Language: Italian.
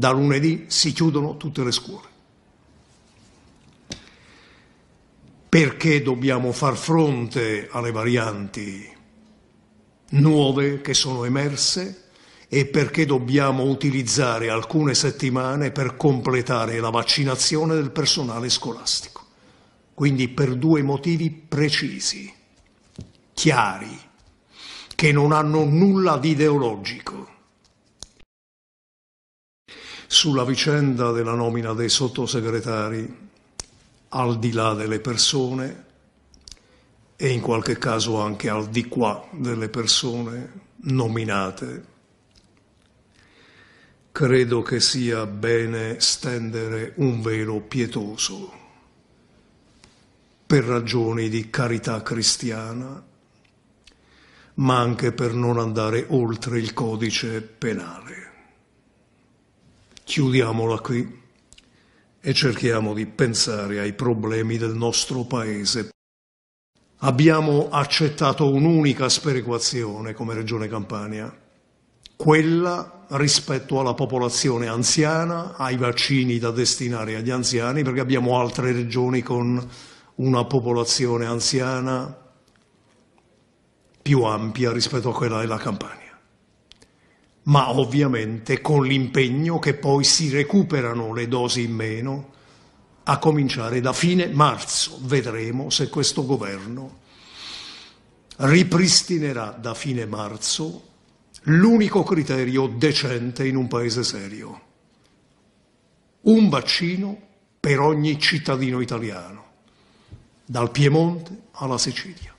Da lunedì si chiudono tutte le scuole. Perché dobbiamo far fronte alle varianti nuove che sono emerse e perché dobbiamo utilizzare alcune settimane per completare la vaccinazione del personale scolastico. Quindi per due motivi precisi, chiari, che non hanno nulla di ideologico sulla vicenda della nomina dei sottosegretari al di là delle persone e in qualche caso anche al di qua delle persone nominate. Credo che sia bene stendere un velo pietoso per ragioni di carità cristiana, ma anche per non andare oltre il codice penale. Chiudiamola qui e cerchiamo di pensare ai problemi del nostro Paese. Abbiamo accettato un'unica sperequazione come Regione Campania, quella rispetto alla popolazione anziana, ai vaccini da destinare agli anziani, perché abbiamo altre regioni con una popolazione anziana più ampia rispetto a quella della Campania ma ovviamente con l'impegno che poi si recuperano le dosi in meno, a cominciare da fine marzo. Vedremo se questo governo ripristinerà da fine marzo l'unico criterio decente in un paese serio. Un vaccino per ogni cittadino italiano, dal Piemonte alla Sicilia.